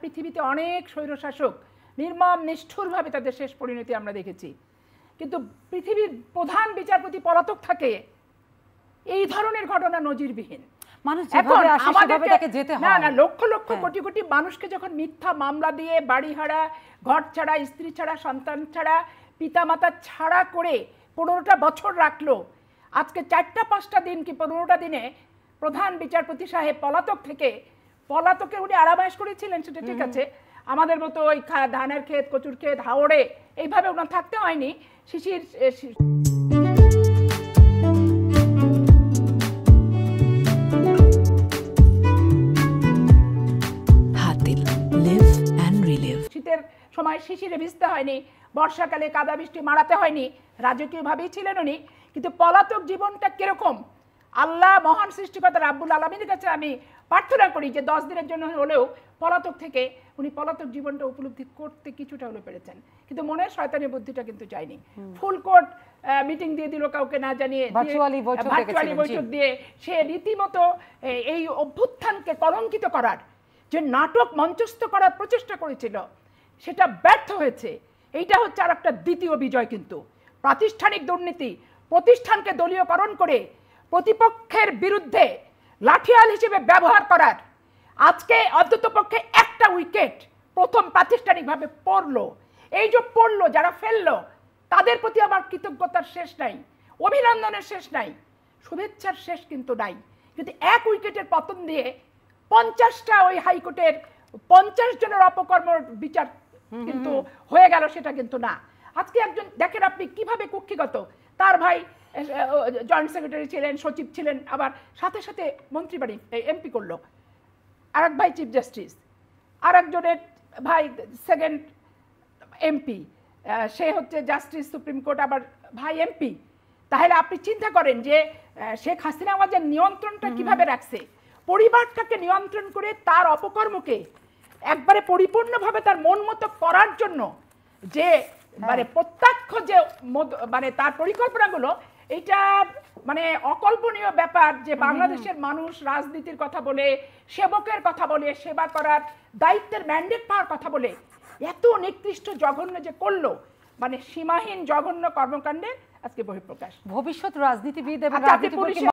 পৃথিবীতে অনেক স্বৈরশাসক নির্মম নিষ্ঠুরভাবে তাদের শেষ পরিণতি আমরা দেখেছি কিন্তু পৃথিবীর প্রধান বিচারপতি পলাতক থাকে এই ধরনের ঘটনা নজিরবিহীন লক্ষ লক্ষ হ্যাঁ। কোটি কোটি মানুষকে যখন মিথ্যা মামলা দিয়ে বাড়ি হারা ঘর ছাড়া স্ত্রী ছাড়া সন্তান ছাড়া পিতামাতা ছাড়া করে পনেরোটা বছর রাখলো আজকে চারটা পাঁচটা দিন কি পনেরোটা দিনে প্রধান বিচারপতি সাহেব পলাতক থেকে পলাতকে উনি আরামাইশ করেছিলেন সেটা ঠিক আছে আমাদের মতো ওই ধানের ক্ষেত কচুর ক্ষেত হাওড়ে এইভাবে ওনার থাকতে হয়নি শিশির সময় শিশিরে ভিজতে হয়নি বর্ষাকালে কাদা বৃষ্টি মারাতে হয়নি রাজকীয়ভাবেই ছিলেন উনি কিন্তু পলাতক জীবনটা কিরকম আল্লাহ মহান সৃষ্টিকর্তা রাব্বুল আলমীর কাছে আমি প্রার্থনা করি যে দশ দিনের জন্য হলেও পলাতক থেকে উনি পলাতক জীবনটা উপলব্ধি করতে কিছুটা হলেও পেরেছেন কিন্তু মনে শয়তানি বুদ্ধিটা কিন্তু যায়নি ফুল কোর্ট মিটিং দিয়ে দিল কাউকে না জানিয়ে ভার্চুয়ালি বৈঠক দিয়ে সে রীতিমতো এই অভ্যুত্থানকে কলঙ্কিত করার যে নাটক মঞ্চস্থ করার প্রচেষ্টা করেছিল সেটা ব্যর্থ হয়েছে এইটা হচ্ছে আর একটা দ্বিতীয় বিজয় কিন্তু প্রাতিষ্ঠানিক দুর্নীতি প্রতিষ্ঠানকে দলীয়করণ করে প্রতিপক্ষের বিরুদ্ধে লাঠিয়াল হিসেবে ব্যবহার করার আজকে অন্ততপক্ষে একটা উইকেট প্রথম প্রাতিষ্ঠানিকভাবে পড়লো এই যে পড়লো যারা ফেললো তাদের প্রতি আমার কৃতজ্ঞতার শেষ নাই অভিনন্দনের শেষ নাই শুভেচ্ছার শেষ কিন্তু নাই কিন্তু এক উইকেটের পতন দিয়ে পঞ্চাশটা ওই হাইকোর্টের পঞ্চাশ জনের অপকর্ম বিচার কিন্তু হয়ে গেল সেটা কিন্তু না আজকে একজন দেখেন আপনি কিভাবে কক্ষিগত তার ভাই জয়েন্ট সেক্রেটারি ছিলেন সচিব ছিলেন আবার সাথে সাথে মন্ত্রী বাড়ি এমপি করলো আর এক ভাই চিফ জাস্টিস আর একজনের ভাই সেকেন্ড এমপি সে হচ্ছে জাস্টিস সুপ্রিম কোর্ট আবার ভাই এমপি তাহলে আপনি চিন্তা করেন যে শেখ হাসিনা আমাদের নিয়ন্ত্রণটা কিভাবে রাখছে পরিবারটাকে নিয়ন্ত্রণ করে তার অপকর্মকে একবারে পরিপূর্ণভাবে তার মন মতো করার জন্য যে হ্যাঁ। মানে প্রত্যক্ষ যে মানে তার পরিকল্পনাগুলো এটা মানে অকল্পনীয় ব্যাপার যে বাংলাদেশের মানুষ রাজনীতির কথা বলে সেবকের কথা বলে সেবা করার দায়িত্বের ম্যান্ডেট পাওয়ার কথা বলে এত নিকৃষ্ট জঘন্য যে করলো মানে সীমাহীন জঘন্য কর্মকাণ্ডে আজকে বহিঃপ্রকাশ ভবিষ্যৎ রাজনীতিবিদ এবং আচ্ছা,